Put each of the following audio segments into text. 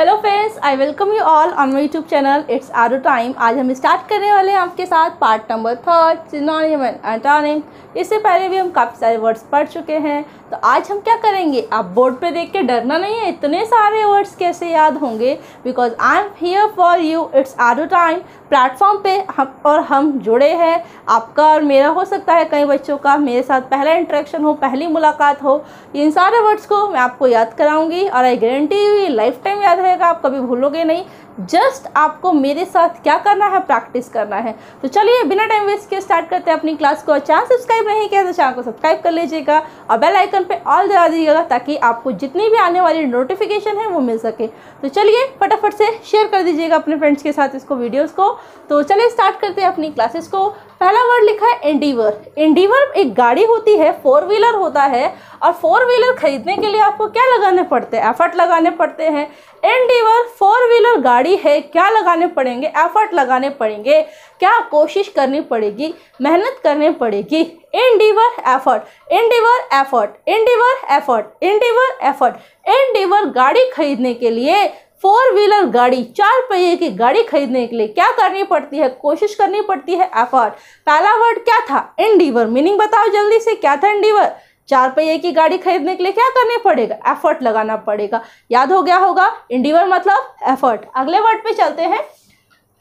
Hello friends I welcome you all on my YouTube channel it's R time आज हम start करने वाले हैं आपके साथ part number third synonym and antonym इससे पहले भी हम काफ़ी सारे वर्ड्स पढ़ चुके हैं तो आज हम क्या करेंगे आप बोर्ड पे देख के डरना नहीं है इतने सारे वर्ड्स कैसे याद होंगे because I am here for you it's O time platform पर हम और हम जुड़े हैं आपका और मेरा हो सकता है कई बच्चों का मेरे साथ पहला इंट्रैक्शन हो पहली मुलाकात हो इन सारे वर्ड्स को मैं आपको याद कराऊँगी और आई गारंटी यू ये लाइफ टाइम याद है रहेगा आप कभी भूलोगे नहीं जस्ट आपको मेरे साथ क्या करना है प्रैक्टिस करना है तो चलिए बिना टाइम वेस्ट किए स्टार्ट करते हैं अपनी क्लास को चैनल सब्सक्राइब नहीं किया तो चैनल को सब्सक्राइब कर लीजिएगा और बेल आइकन पे ऑल दिला दीजिएगा ताकि आपको जितनी भी आने वाली नोटिफिकेशन है वो मिल सके तो चलिए फटाफट से शेयर कर दीजिएगा अपने फ्रेंड्स के साथ इसको वीडियोज़ को तो चलिए स्टार्ट करते हैं अपनी क्लासेस को पहला वर्ड लिखा है एंडीवर एंडीवर एक गाड़ी होती है फोर व्हीलर होता है और फोर व्हीलर खरीदने के लिए आपको क्या लगाने पड़ते हैं एफर्ट लगाने पड़ते हैं एंडीवर फोर व्हीलर गाड़ी गाड़ी है क्या लगाने पड़ेंगे एफर्ट लगाने पड़ेंगे क्या कोशिश करनी पड़ेगी मेहनत करनी पड़ेगी endeavour effort endeavour effort endeavour effort endeavour effort endeavour गाड़ी खरीदने के लिए फोर व्हीलर गाड़ी चार पहिए की गाड़ी खरीदने के लिए क्या करनी पड़ती है कोशिश करनी पड़ती है एफर्ट पहला वर्ड क्या था इंडिवर मीनिंग बताओ जल्दी से क्या था इंडिवर चार पहिए की गाड़ी खरीदने के लिए क्या करने पड़ेगा एफर्ट लगाना पड़ेगा याद हो गया होगा इंडिवर मतलब एफर्ट अगले वर्ड पे चलते हैं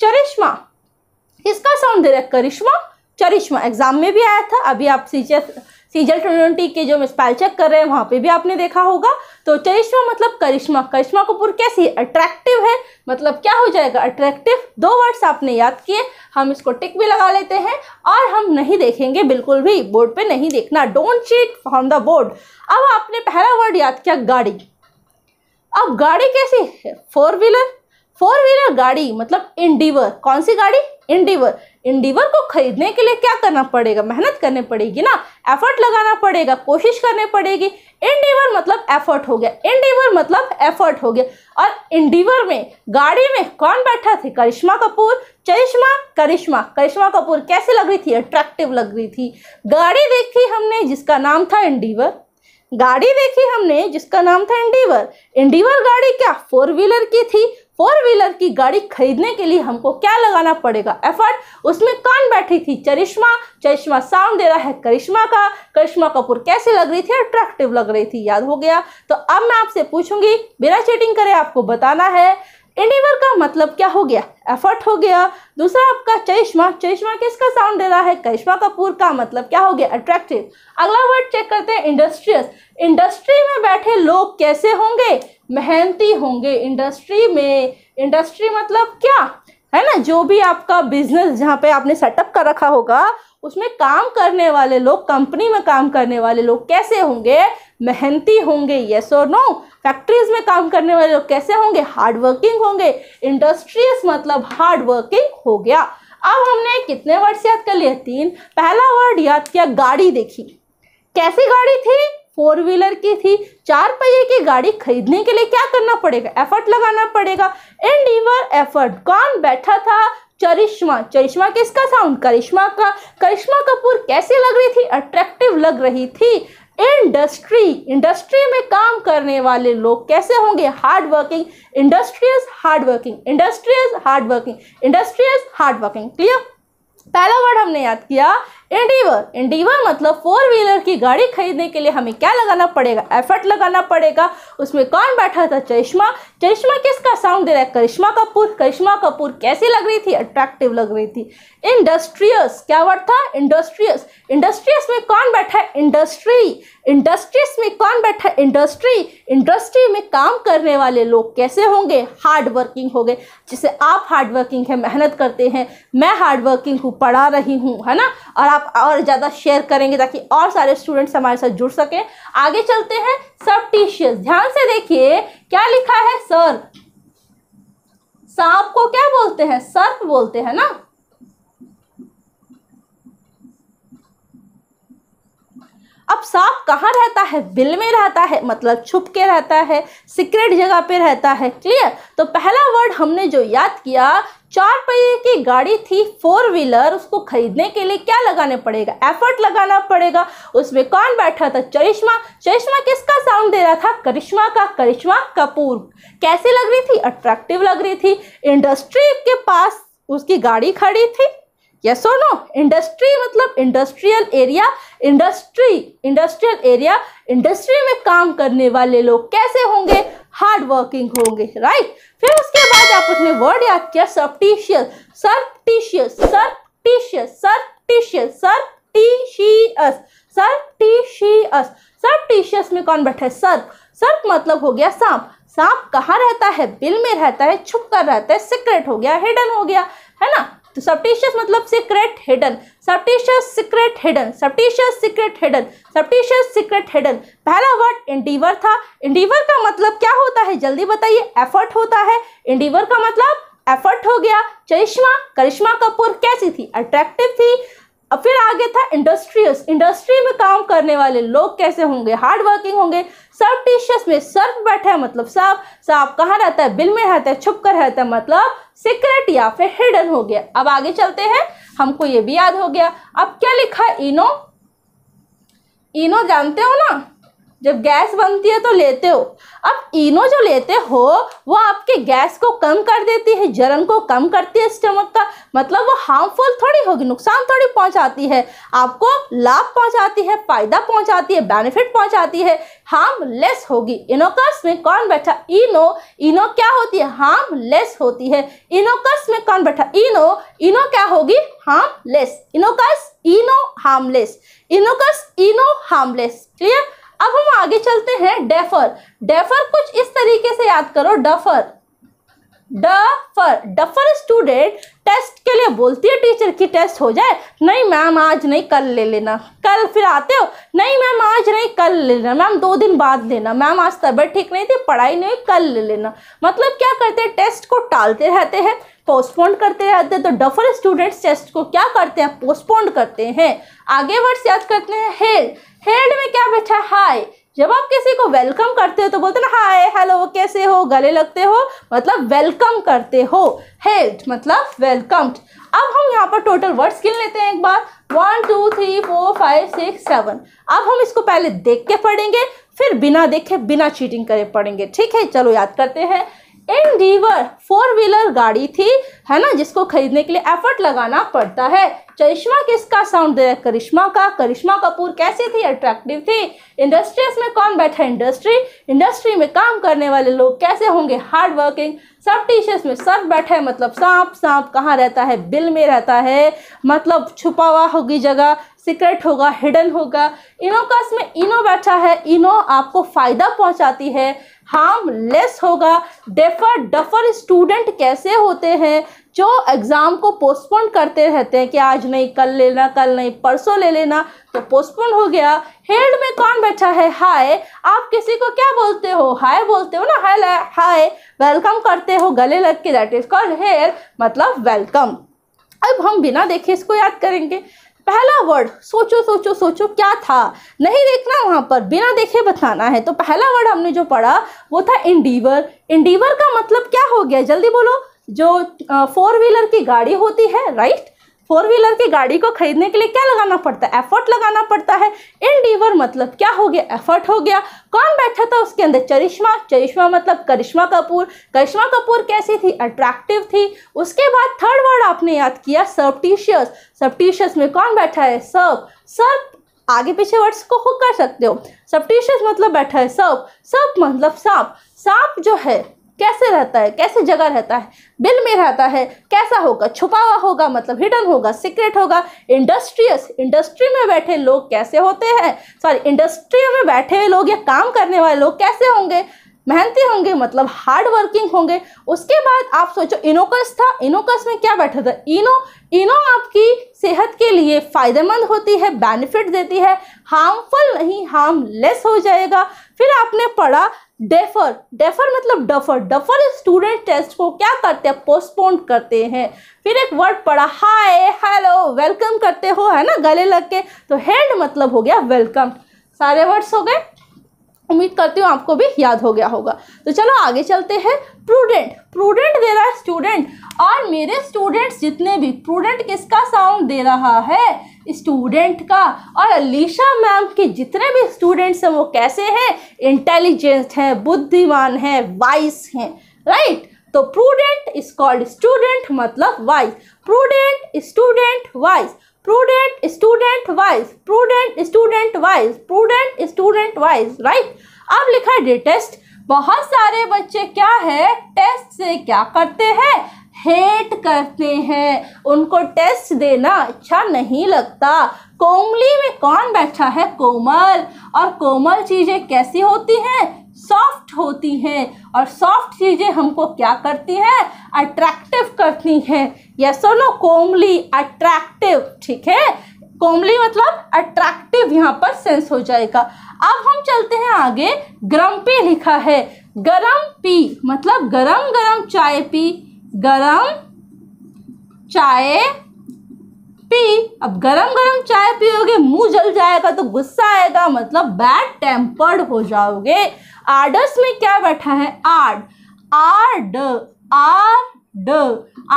चरिश्मा किसका साउंड दे रहा है करिश्मा चरिश्मा एग्जाम में भी आया था अभी आप सीचे सीजल ट्वेंटी के जो हम स्पेल चेक कर रहे हैं वहाँ पे भी आपने देखा होगा तो चरिश्मा मतलब करिश्मा करिश्मा कपूर कैसी अट्रैक्टिव है मतलब क्या हो जाएगा अट्रैक्टिव दो वर्ड्स आपने याद किए हम इसको टिक भी लगा लेते हैं और हम नहीं देखेंगे बिल्कुल भी बोर्ड पे नहीं देखना don't cheat from the board अब आपने पहला वर्ड याद किया गाड़ी अब गाड़ी कैसी है फोर व्हीलर फोर व्हीलर गाड़ी मतलब इंडिवर कौन सी गाड़ी इंडिवर इंडिवर को खरीदने के लिए क्या करना पड़ेगा मेहनत करनी पड़ेगी ना एफर्ट लगाना पड़ेगा कोशिश करनी पड़ेगी इंडिवर मतलब एफर्ट हो गया इंडिवर मतलब एफर्ट हो गया और इंडिवर में गाड़ी में कौन बैठा थे करिश्मा कपूर चरिश्मा करिश्मा करिश्मा कपूर कैसी लग रही थी अट्रैक्टिव लग रही थी गाड़ी देखी हमने जिसका नाम था इंडिवर गाड़ी देखी हमने जिसका नाम था इंडिवर इंडिवर गाड़ी क्या फोर व्हीलर की थी फोर व्हीलर की गाड़ी खरीदने के लिए हमको क्या लगाना पड़ेगा एफर्ट उसमें कौन बैठी थी चरिश्मा चरिश्मा साउंड दे रहा है करिश्मा का करिश्मा कपूर कैसे लग रही थी अट्रैक्टिव लग रही थी याद हो गया तो अब मैं आपसे पूछूंगी बिना चेटिंग करे आपको बताना है इंडिवर का मतलब क्या हो गया एफर्ट हो गया दूसरा आपका चरिश्मा चरिश्मा किसका साउंड दे रहा है करिश्मा कपूर का मतलब क्या हो गया अट्रैक्टिव अगला वर्ड चेक करते हैं इंडस्ट्रियस इंडस्ट्री में बैठे लोग कैसे होंगे मेहनती होंगे इंडस्ट्री में इंडस्ट्री मतलब क्या है ना जो भी आपका बिजनेस जहाँ पे आपने सेटअप कर रखा होगा उसमें काम करने वाले लोग कंपनी में काम करने वाले लोग कैसे होंगे मेहनती होंगे येस और नो फैक्ट्रीज में काम करने वाले लोग कैसे होंगे हार्ड वर्किंग होंगे इंडस्ट्रीज मतलब हार्ड वर्किंग हो गया अब हमने कितने वर्ड्स याद कर लिए तीन पहला वर्ड याद किया गाड़ी देखी कैसी गाड़ी थी फोर व्हीलर की थी चार पहिए की गाड़ी खरीदने के लिए क्या करना पड़ेगा एफर्ट लगाना पड़ेगा एंड यूर एफर्ट कौन बैठा था चरिश्मा चरिश्मा किसका उन करिश्मा का करिश्मा कपूर कैसी लग रही थी अट्रैक्टिव लग रही थी इंडस्ट्री इंडस्ट्री में काम करने वाले लोग कैसे होंगे hard working industrious hard working industrious hard working industrious hard working clear पहला वर्ड हमने याद किया इंडीवर इंडीवर मतलब फोर व्हीलर की गाड़ी खरीदने के लिए हमें क्या लगाना पड़ेगा एफर्ट लगाना पड़ेगा उसमें कौन बैठा था चश्मा चश्मा किसका साउंड दे रहा है करिश्मा कपूर करिश्मा कपूर कैसी लग रही थी अट्रैक्टिव लग रही थी इंडस्ट्रियस क्या वर्ड था इंडस्ट्रियस इंडस्ट्रियस में कौन बैठा है इंडस्ट्री इंडस्ट्रीज में कौन बैठा इंडस्ट्री इंडस्ट्री में काम करने वाले लोग कैसे होंगे हार्ड वर्किंग गए जिसे आप हार्ड वर्किंग है मेहनत करते हैं मैं हार्ड वर्किंग हूँ पढ़ा रही हूँ है ना और आप आप और ज़्यादा शेयर करेंगे ताकि और सारे स्टूडेंट्स हमारे साथ जुड़ सकें आगे चलते हैं सब टीशियस ध्यान से देखिए क्या लिखा है सर सांप को क्या बोलते हैं सर्प बोलते हैं ना अब सांप कहाँ रहता है बिल में रहता है मतलब छुप के रहता है सीक्रेट जगह पे रहता है क्लियर तो पहला वर्ड हमने जो याद किया चार पहिए की गाड़ी थी फोर व्हीलर उसको खरीदने के लिए क्या लगाने पड़ेगा एफर्ट लगाना पड़ेगा उसमें कौन बैठा था चरिश्मा चरिश्मा किसका साउंड दे रहा था करिश्मा का करिश्मा कपूर कैसी लग रही थी अट्रैक्टिव लग रही थी इंडस्ट्री के पास उसकी गाड़ी खड़ी थी यस और नो इंडस्ट्री मतलब industrial area industry industrial area industry में काम करने वाले लोग कैसे होंगे हार्ड वर्किंग होंगे राइट right? फिर उसके बाद आप अपने वर्ड याद किया सर्पटिशियस सर्पटिशियस सर्पटिशियस सर्पटिशियस सर्पटिशियस सर्पटिशियस सर्पटिशियस में कौन बैठा है सर्प सर्प मतलब हो गया सांप सांप कहाँ रहता है बिल में रहता है छुप कर रहता है सीक्रेट हो गया हिडन हो गया है ना तो सप्टिशियस मतलब secret hidden surreptitious secret hidden surreptitious secret hidden surreptitious secret hidden पहला वर्ड इंडीवर था इंडीवर का मतलब क्या होता है जल्दी बताइए एफर्ट होता है इंडीवर का मतलब एफर्ट हो गया चरिश्मा करिश्मा कपूर कैसी थी अट्रैक्टिव थी अब फिर आगे था इंडस्ट्रियस इंडस्ट्री में काम करने वाले लोग कैसे होंगे हार्ड वर्किंग होंगे सब टीशियस में सर्फ बैठे मतलब सब साफ कहाँ रहता है बिल में रहता है छुप कर रहता है मतलब सीक्रेट या फिर हिडन हो गया अब आगे चलते हैं हमको ये भी याद हो गया अब क्या लिखा इनो इनो जानते हो ना जब गैस बनती है तो लेते हो अब इनो जो लेते हो वो आपके गैस को कम कर देती है जलन को कम करती है स्टमक का मतलब वो हार्मफुल थोड़ी होगी नुकसान थोड़ी पहुंचाती है आपको लाभ पहुंचाती है फ़ायदा पहुंचाती है बेनिफिट पहुंचाती है हार्मलेस होगी इनोकस में कौन बैठा इनो इनो क्या होती है हार्मलेस होती है इनोकस में कौन बैठा इनो इनो क्या होगी harmless innocuous Eno harmless innocuous Eno harmless clear अब हम आगे चलते हैं डेफर डेफर कुछ इस तरीके से याद करो duffer duffer duffer student test के लिए बोलती है टीचर की टेस्ट हो जाए नहीं मैम आज नहीं कल ले लेना कल फिर आते हो नहीं मैम आज नहीं कल ले लेना मैम दो दिन बाद लेना मैम आज तबीयत ठीक नहीं थी पढ़ाई नहीं कल ले लेना मतलब क्या करते हैं टेस्ट को टालते रहते हैं पोस्टपोन करते रहते हैं तो डफर स्टूडेंट्स टेस्ट को क्या करते हैं पोस्टपोन करते हैं आगे वर्ड्स याद करते हैं हेल हेल्ड में क्या बैठा हाय जब आप किसी को वेलकम करते हो तो बोलते ना हाय हेलो कैसे हो गले लगते हो मतलब वेलकम करते हो हेल्ड मतलब वेलकम्ड अब हम यहाँ पर टोटल वर्ड्स गिन लेते हैं एक बार one two three four five six seven अब हम इसको पहले देख के पढ़ेंगे फिर बिना देखे बिना चीटिंग करे पढ़ेंगे ठीक है चलो याद करते हैं एंडीवर फोर व्हीलर गाड़ी थी है ना जिसको खरीदने के लिए एफर्ट लगाना पड़ता है चश्मा किसका साउंड दे करिश्मा का करिश्मा कपूर कैसी थी अट्रैक्टिव थी इंडस्ट्रीज में कौन बैठा इंडस्ट्री इंडस्ट्री में काम करने वाले लोग कैसे होंगे हार्ड वर्किंग सब टीचर्स में सब बैठे हैं मतलब सांप सांप कहाँ रहता है बिल में रहता है मतलब छुपा हुआ होगी जगह सीक्रेट होगा हिडन होगा इनोकास में इनो बैठा है इनो आपको फ़ायदा पहुंचाती है हार्मलेस होगा डेफर डफर स्टूडेंट कैसे होते हैं जो एग्ज़ाम को पोस्टपोन करते रहते हैं कि आज नहीं कल लेना कल नहीं परसों ले लेना तो पोस्टपोन हो गया हेड में कौन बैठा है हाय आप किसी को क्या बोलते हो हाय बोलते हो ना हाय हाय वेलकम करते हो गले लग के दैट इज कॉल हेयर मतलब वेलकम अब हम बिना देखे इसको याद करेंगे पहला वर्ड सोचो सोचो सोचो क्या था नहीं देखना वहां पर बिना देखे बताना है तो पहला वर्ड हमने जो पढ़ा वो था इंडीवर इंडीवर का मतलब क्या हो गया जल्दी बोलो जो फोर व्हीलर की गाड़ी होती है राइट फोर व्हीलर की गाड़ी को खरीदने के लिए क्या लगाना पड़ता है एफर्ट लगाना पड़ता है इनडीवर मतलब क्या हो गया एफर्ट हो गया कौन बैठा था उसके अंदर चरिश्मा चरिश्मा मतलब करिश्मा कपूर करिश्मा कपूर कैसी थी अट्रैक्टिव थी उसके बाद थर्ड वर्ड आपने याद किया सर्पटिशियस सर्पटिशियस में कौन बैठा है सर्प सर्प आगे पीछे वर्ड्स को हुक कर सकते हो सर्पटिशियस मतलब बैठा है सब सब मतलब सांप सांप जो है कैसे रहता है कैसे जगह रहता है बिल में रहता है कैसा होगा छुपा हुआ होगा मतलब हिडन होगा सीक्रेट होगा इंडस्ट्रियस इंडस्ट्री में बैठे लोग कैसे होते हैं सॉरी इंडस्ट्री में बैठे लोग या काम करने वाले लोग कैसे होंगे मेहनती होंगे मतलब हार्ड वर्किंग होंगे उसके बाद आप सोचो इनोकस था इनोकस में क्या बैठा था इनो इनो आपकी सेहत के लिए फ़ायदेमंद होती है बेनिफिट देती है हार्मफुल नहीं हार्मलेस हो जाएगा फिर आपने पढ़ा डेफर डेफर मतलब डफर डफर स्टूडेंट टेस्ट को क्या करते हैं पोस्टपोन करते हैं फिर एक वर्ड पड़ा हाय हेलो वेलकम करते हो है ना गले लग के तो हैंड मतलब हो गया वेलकम सारे वर्ड्स हो गए उम्मीद करती हूँ आपको भी याद हो गया होगा तो चलो आगे चलते हैं प्रूडेंट प्रूडेंट दे रहा है स्टूडेंट और मेरे स्टूडेंट्स जितने भी प्रूडेंट किसका साउंड दे रहा है स्टूडेंट का और अलीशा मैम के जितने भी स्टूडेंट्स हैं वो कैसे हैं इंटेलिजेंट हैं बुद्धिमान हैं वाइस हैं राइट तो प्रूडेंट इज कॉल्ड स्टूडेंट मतलब wise prudent student wise prudent student wise prudent student wise prudent student wise right अब लिखा है डेटेस्ट बहुत सारे बच्चे क्या है टेस्ट से क्या करते हैं हेट करते हैं उनको टेस्ट देना अच्छा नहीं लगता कोमली में कौन बैठा है कोमल और कोमल चीज़ें कैसी होती हैं सॉफ्ट होती हैं और सॉफ्ट चीज़ें हमको क्या करती हैं अट्रैक्टिव करती हैं यस नो कोमली अट्रैक्टिव ठीक है कोमली मतलब अट्रैक्टिव यहाँ पर सेंस हो जाएगा अब हम चलते हैं आगे गर्म पी लिखा है गरम पी मतलब गरम गरम चाय पी गरम चाय पी अब गरम गरम चाय पियोगे मुंह जल जाएगा तो गुस्सा आएगा मतलब बैड टेम्पर्ड हो जाओगे आर्डर्स में क्या बैठा है आर्ड आर्ड आर्ड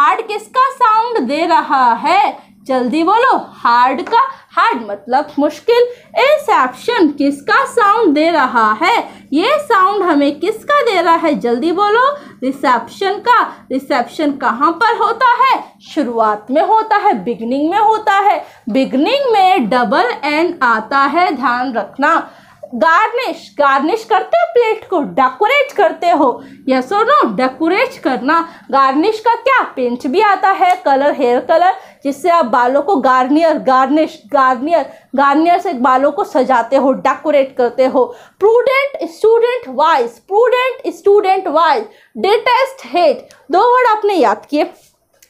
आर्ड किसका साउंड दे रहा है जल्दी बोलो हार्ड का हार्ड मतलब मुश्किल एसेप्शन किसका साउंड दे रहा है ये साउंड हमें किसका दे रहा है जल्दी बोलो रिसेप्शन का रिसेप्शन कहाँ पर होता है शुरुआत में होता है बिगनिंग में होता है बिगनिंग में डबल एन आता है ध्यान रखना गार्निश गार्निश करते हो प्लेट को डेकोरेट करते हो यस और नो डेकोरेट करना गार्निश का क्या पेंट भी आता है कलर हेयर कलर जिससे आप बालों को गार्नियर गार्निश गार्नियर गार्नियर से बालों को सजाते हो डेकोरेट करते हो prudent student wise prudent student wise detest hate दो वर्ड आपने याद किए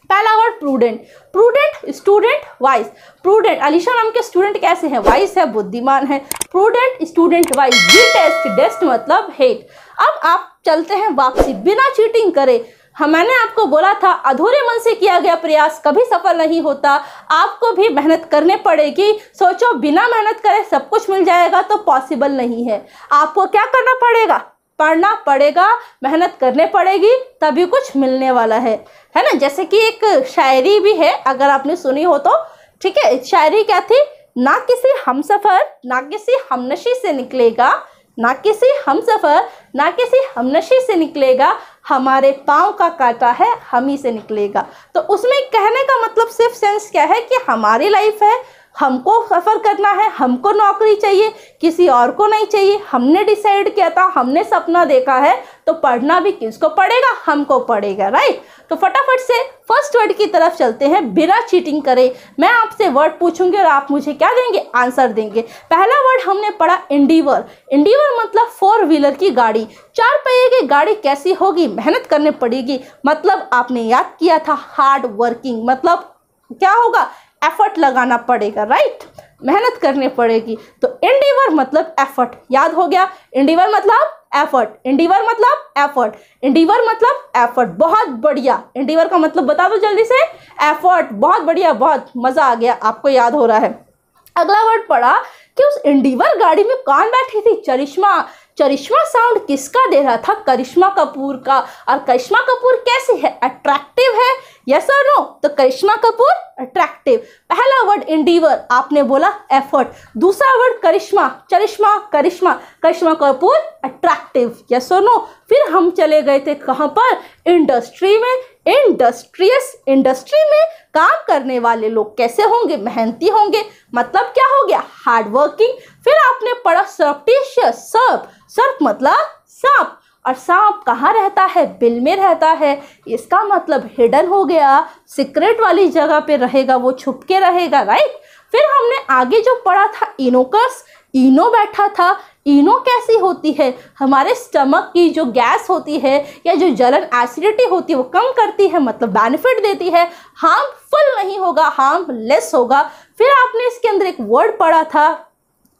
पहला word prudent prudent student wise prudent Alisha नाम के स्टूडेंट कैसे हैं वाइज है बुद्धिमान है प्रूडेंट स्टूडेंट वाइज जी टेस्ट डेस्ट मतलब हेट अब आप चलते हैं वापसी बिना चीटिंग करे हम हाँ, मैंने आपको बोला था अधूरे मन से किया गया प्रयास कभी सफल नहीं होता आपको भी मेहनत करने पड़ेगी सोचो बिना मेहनत करे सब कुछ मिल जाएगा तो पॉसिबल नहीं है आपको क्या करना पड़ेगा पढ़ना पड़ेगा मेहनत करने पड़ेगी तभी कुछ मिलने वाला है है ना जैसे कि एक शायरी भी है अगर आपने सुनी हो तो ठीक है शायरी क्या थी ना किसी हम सफ़र ना किसी हमनशी से निकलेगा ना किसी हम सफ़र ना किसी हमनशी से निकलेगा हमारे पाँव का काटा है हम ही से निकलेगा तो उसमें कहने का मतलब सिर्फ सेंस क्या है कि हमारी लाइफ है हमको सफ़र करना है हमको नौकरी चाहिए किसी और को नहीं चाहिए हमने डिसाइड किया था हमने सपना देखा है तो पढ़ना भी किसको पड़ेगा हमको पड़ेगा राइट तो फटाफट से फर्स्ट वर्ड की तरफ चलते हैं बिना चीटिंग करे मैं आपसे वर्ड पूछूंगी और आप मुझे क्या देंगे आंसर देंगे पहला वर्ड हमने पढ़ा इंडीवर इंडीवर मतलब फोर व्हीलर की गाड़ी चार पहिए की गाड़ी कैसी होगी मेहनत करने पड़ेगी मतलब आपने याद किया था हार्ड वर्किंग मतलब क्या होगा एफर्ट लगाना पड़ेगा राइट मेहनत करनी पड़ेगी तो इंडीवर मतलब एफर्ट याद हो गया इंडीवर मतलब एफर्ट इंडिवर मतलब एफर्ट इंडिवर मतलब एफर्ट बहुत बढ़िया इंडीवर का मतलब बता दो जल्दी से एफर्ट बहुत बढ़िया बहुत मज़ा आ गया आपको याद हो रहा है अगला वर्ड पढ़ा कि उस इंडीवर गाड़ी में कौन बैठी थी चरिश्मा करिश्मा साउंड किसका दे रहा था करिश्मा कपूर का और करिश्मा कपूर कैसे है अट्रैक्टिव है यस और नो तो करिश्मा कपूर अट्रैक्टिव पहला वर्ड इंडीवर आपने बोला एफर्ट दूसरा word charisma charisma charisma Karishma Kapoor attractive yes और नो फिर हम चले गए थे कहाँ पर इंडस्ट्री में इंडस्ट्रियस इंडस्ट्री में काम करने वाले लोग कैसे होंगे मेहनती होंगे मतलब क्या हो गया हार्डवर्किंग फिर आपने पढ़ा सर्पटिशियस सर्प सर्प मतलब सांप और सांप कहाँ रहता है बिल में रहता है इसका मतलब हिडन हो गया सीक्रेट वाली जगह पे रहेगा वो छुप के रहेगा राइट फिर हमने आगे जो पढ़ा था इनोकस इनो बैठा था इनो कैसी होती है हमारे स्टमक की जो गैस होती है या जो जलन एसिडिटी होती है वो कम करती है मतलब बेनिफिट देती है हार्मफुल नहीं होगा हार्मलेस होगा फिर आपने इसके अंदर एक वर्ड पढ़ा था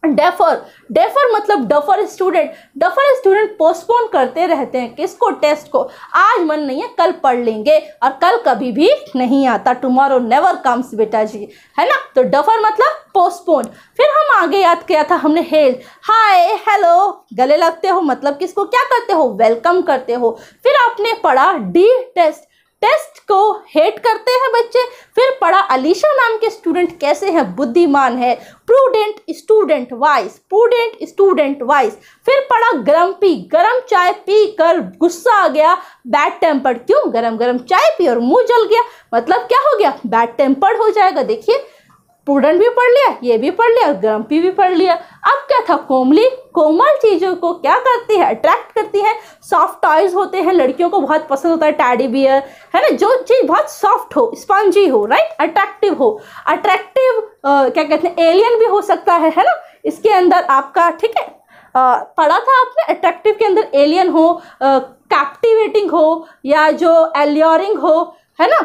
डेफर डेफर मतलब duffer student duffer student postpone करते रहते हैं किसको टेस्ट को आज मन नहीं है कल पढ़ लेंगे और कल कभी भी नहीं आता टुमारो नेवर कम्स बेटा जी है ना तो डफर मतलब पोस्टपोन फिर हम आगे याद किया था हमने हेल हाय हेलो गले लगते हो मतलब किसको क्या करते हो वेलकम करते हो फिर आपने पढ़ा डी टेस्ट टेस्ट को हेट करते हैं बच्चे फिर पढ़ा अलीशा नाम के स्टूडेंट कैसे हैं बुद्धिमान है prudent student wise prudent student wise फिर पढ़ा गरम पी गरम चाय पी कर गुस्सा आ गया बैड टेम्पर्ड क्यों गरम गरम चाय पी और मुंह जल गया मतलब क्या हो गया बैड टेम्पर्ड हो जाएगा देखिए पुडन भी पढ़ लिया ये भी पढ़ लिया ग्रम्पी भी पढ़ लिया अब क्या था कोमली कोमल चीज़ों को क्या करती है अट्रैक्ट करती है सॉफ्ट टॉयज होते हैं लड़कियों को बहुत पसंद होता है टैडी बियर है ना जो चीज़ बहुत सॉफ्ट हो स्पॉन्जी हो राइट अट्रैक्टिव हो अट्रैक्टिव क्या कहते हैं एलियन भी हो सकता है है ना इसके अंदर आपका ठीक है पढ़ा था आपने अट्रैक्टिव के अंदर एलियन हो कैप्टिवेटिंग हो या जो एलियोरिंग हो है ना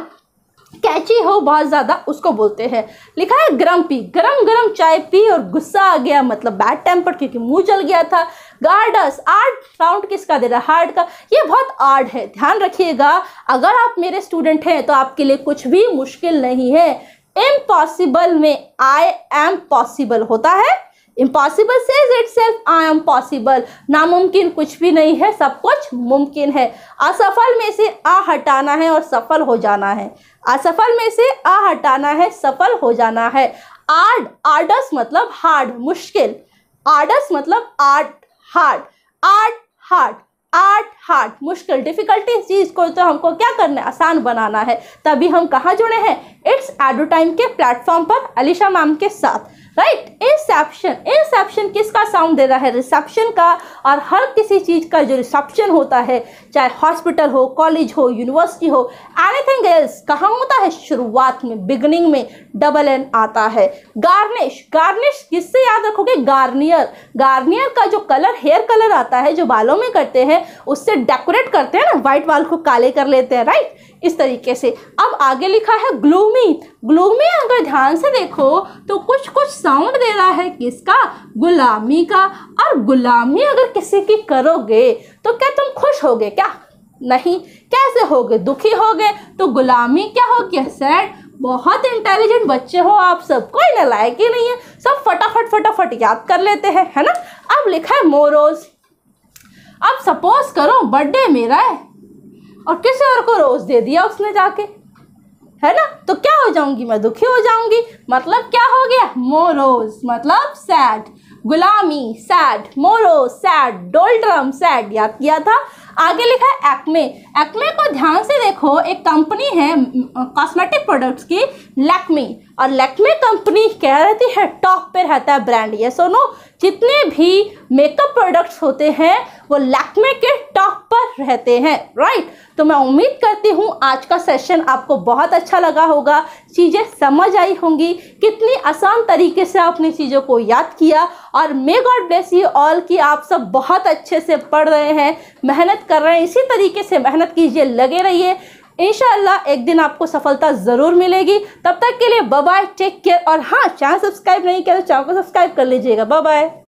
कैची हो बहुत ज़्यादा उसको बोलते हैं लिखा है गरम पी गरम गरम चाय पी और गुस्सा आ गया मतलब बैड टेम्पर क्योंकि मुंह जल गया था गार्डस आर्ट राउंड किसका दे रहा है हार्ड का ये बहुत आर्ड है ध्यान रखिएगा अगर आप मेरे स्टूडेंट हैं तो आपके लिए कुछ भी मुश्किल नहीं है इम्पॉसिबल में आई एम पॉसिबल होता है impossible says itself I am possible नामुमकिन कुछ भी नहीं है सब कुछ मुमकिन है असफल में से आ हटाना है और सफल हो जाना है असफल में से आ हटाना है सफल हो जाना है आर्ड आर्डस मतलब हार्ड मुश्किल आर्डस मतलब art hard art hard art hard मुश्किल डिफिकल्टी चीज़ को तो हमको क्या करना है आसान बनाना है तभी हम कहाँ जुड़े हैं इट्स एडोटाइम के प्लेटफॉर्म पर अलीशा मैम के साथ राइट इंसेप्शन इंसेप्शन किसका साउंड दे रहा है रिसेप्शन का और हर किसी चीज़ का जो रिसेप्शन होता है चाहे हॉस्पिटल हो कॉलेज हो यूनिवर्सिटी हो एनीथिंग एल्स कहाँ होता है शुरुआत में बिगनिंग में डबल एन आता है गार्निश गार्निश किससे याद रखोगे गार्नियर गार्नियर का जो कलर हेयर कलर आता है जो बालों में करते हैं उससे डेकोरेट करते हैं ना व्हाइट बाल को काले कर लेते हैं राइट इस तरीके से अब आगे लिखा है ग्लूमी ग्लूमी अगर ध्यान से देखो तो कुछ कुछ साउंड दे रहा है किसका गुलामी का और गुलामी अगर किसी की करोगे तो क्या तुम खुश होगे क्या नहीं कैसे होगे दुखी होगे तो गुलामी क्या हो क्या सैड बहुत इंटेलिजेंट बच्चे हो आप सब कोई नलायक लायक ही नहीं है सब फटाफट फटाफट याद कर लेते हैं है ना अब लिखा है मोरोज अब सपोज करो बर्थडे मेरा है और किसी और को रोज़ दे दिया उसने जाके है ना तो क्या हो जाऊंगी मैं दुखी हो जाऊंगी मतलब क्या हो गया मोरोज मतलब सैड गुलामी सैड मोरो सैड डोल्ड्रम सैड याद किया था आगे लिखा है एक्मे एक्मे को ध्यान से देखो एक कंपनी है कॉस्मेटिक प्रोडक्ट्स की लैक्मे और लैक्मे कंपनी कह रहती है टॉप पे रहता है ब्रांड ये सोनो जितने भी मेकअप प्रोडक्ट्स होते हैं वो लैक्मे के टॉप पर रहते हैं राइट तो मैं उम्मीद करती हूँ आज का सेशन आपको बहुत अच्छा लगा होगा चीज़ें समझ आई होंगी कितनी आसान तरीके से आपने चीज़ों को याद किया और may God bless you all कि आप सब बहुत अच्छे से पढ़ रहे हैं मेहनत कर रहे हैं इसी तरीके से मेहनत कीजिए लगे रहिए इनशाला एक दिन आपको सफलता ज़रूर मिलेगी तब तक के लिए बाय टेक केयर और हाँ चैनल सब्सक्राइब नहीं किया तो चैनल को सब्सक्राइब कर लीजिएगा बाय